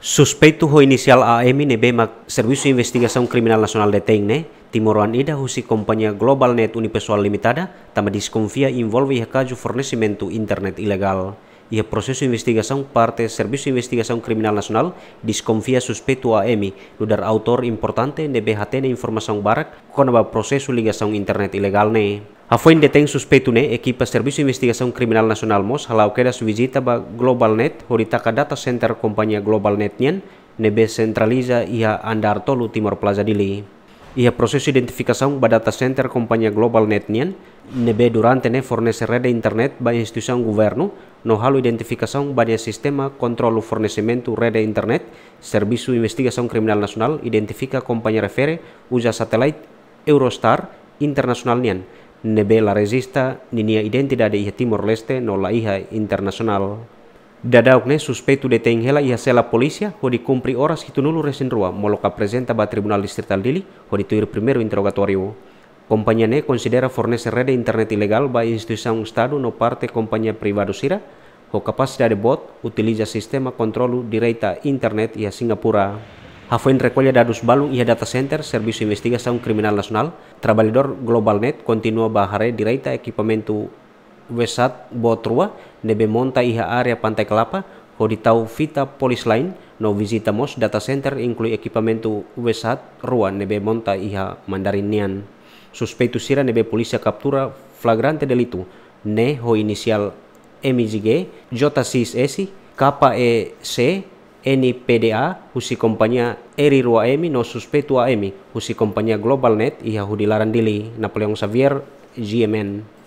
Suspeitu ho inisial AM ini Bemak Investigasi Investigasi Kriminal Nasional deteng ne Timoruan Ida Husi kompanya Global Net Universal Limitada também diskonfia envolve kaju fornecimento internet ilegal y el proceso de investigación parte Kriminal Nasional, de Investigación Criminal Nacional suspeito a EMI, ludar autor importante de BHT de información barak con el proceso de internet ilegal ne. Afoin deteng suspeito ne equipa Servicio de Kriminal Criminal Nacional MOS halau keda su visita ba GlobalNet horita ka data center kompanya GlobalNet nien nebe centraliza ia andar tolu Timor Plaza Dili. Ia proses identifikasi pada data center kompanya Global Netnian, nebe durante ne fornece rede internet ba institusi governo, no halo identificação ba dia sistema controlo fornecimento rede internet, servisu investigasi kriminal nasional identifica kompanya refere uja satellite Eurostar internasional nian, nebe la resista ninia identida iha Timor Leste no la iha internacional Dadaukne suspek suspeitu de hela ia sela polisia ho di cumpri horas que resin recém rua, moloca apresenta ba Tribunal Distrital Dili, ho di tuir primeiro interrogatório. Companhia ne considera fornese rede internet ilegal ba instituição Estado no parte companhia privado sira, ho dari bot utiliza sistema kontrolu direita internet ia Singapura. Hafuin rekolia dados balung ia data center Serviço Investigação Criminal Nacional, trabalhador Globalnet kontinua bahare direita equipamento Wesat Botrua, Nebe Monta Iha Area Pantai Kelapa, Ho ditau Vita Polis lain, No Visitamos Data Center inklui Equipamento wesat Rua Nebe Monta Iha Mandarinian. suspeitu sira nebe polisia captura flagrante delitu ne ho inicial MGG J6S e e C, NIPDA, husi kompanya Eri Rua Emi no suspeito Emi, husi kompanya Global Net iha hudilaran dili Napoleon Xavier GMN